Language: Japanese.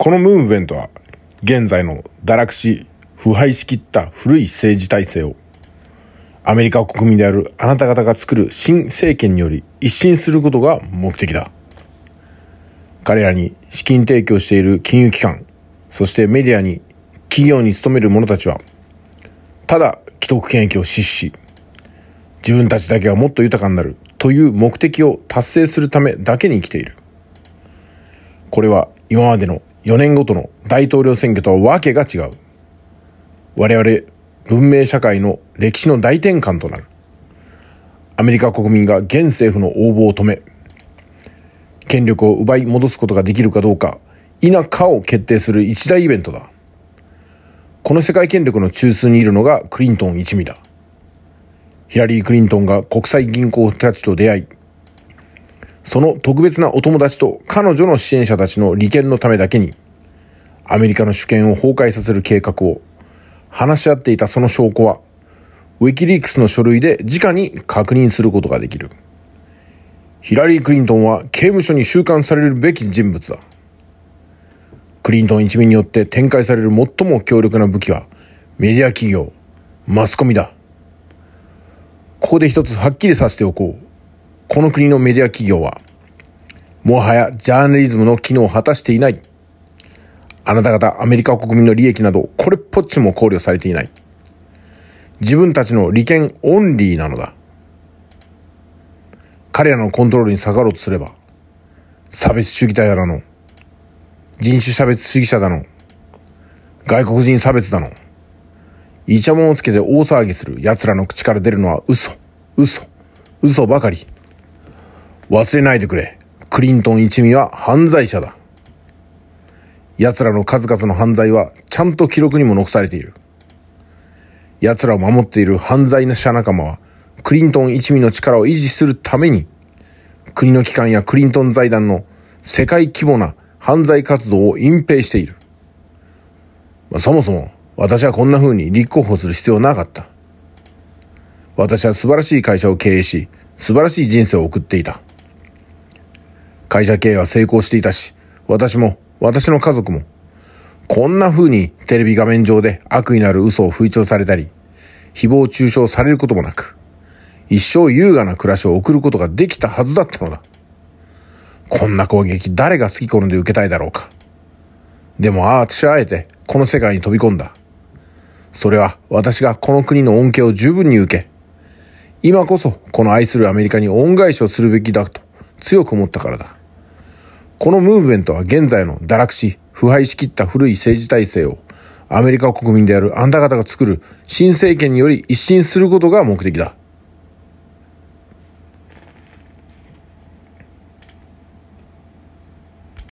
このムーブメントは現在の堕落し腐敗しきった古い政治体制をアメリカ国民であるあなた方が作る新政権により一新することが目的だ。彼らに資金提供している金融機関、そしてメディアに企業に勤める者たちは、ただ既得権益を死守し、自分たちだけはもっと豊かになるという目的を達成するためだけに生きている。これは今までの4年ごとの大統領選挙とはわけが違う。我々、文明社会の歴史の大転換となる。アメリカ国民が現政府の応募を止め、権力を奪い戻すことができるかどうか、否かを決定する一大イベントだ。この世界権力の中枢にいるのがクリントン一味だ。ヒラリー・クリントンが国際銀行たちと出会い、その特別なお友達と彼女の支援者たちの利権のためだけに、アメリカの主権を崩壊させる計画を話し合っていたその証拠は、ウィキリークスの書類で直に確認することができる。ヒラリー・クリントンは刑務所に収監されるべき人物だ。クリントン一味によって展開される最も強力な武器は、メディア企業、マスコミだ。ここで一つはっきりさせておこう。この国のメディア企業は、もはやジャーナリズムの機能を果たしていない。あなた方アメリカ国民の利益など、これっぽっちも考慮されていない。自分たちの利権オンリーなのだ。彼らのコントロールに逆ろうとすれば、差別主義だやらの、人種差別主義者だの、外国人差別だの、イチャモンをつけて大騒ぎする奴らの口から出るのは嘘、嘘、嘘ばかり。忘れないでくれ。クリントン一味は犯罪者だ。奴らの数々の犯罪はちゃんと記録にも残されている。奴らを守っている犯罪者仲間は、クリントン一味の力を維持するために、国の機関やクリントン財団の世界規模な犯罪活動を隠蔽している。まあ、そもそも私はこんな風に立候補する必要なかった。私は素晴らしい会社を経営し、素晴らしい人生を送っていた。会社経営は成功していたし、私も、私の家族も、こんな風にテレビ画面上で悪意なる嘘を吹聴されたり、誹謗中傷されることもなく、一生優雅な暮らしを送ることができたはずだったのだ。こんな攻撃誰が好き好んで受けたいだろうか。でもああ、私はあえてこの世界に飛び込んだ。それは私がこの国の恩恵を十分に受け、今こそこの愛するアメリカに恩返しをするべきだと強く思ったからだ。このムーブメントは現在の堕落し、腐敗しきった古い政治体制をアメリカ国民であるあんた方が作る新政権により一新することが目的だ。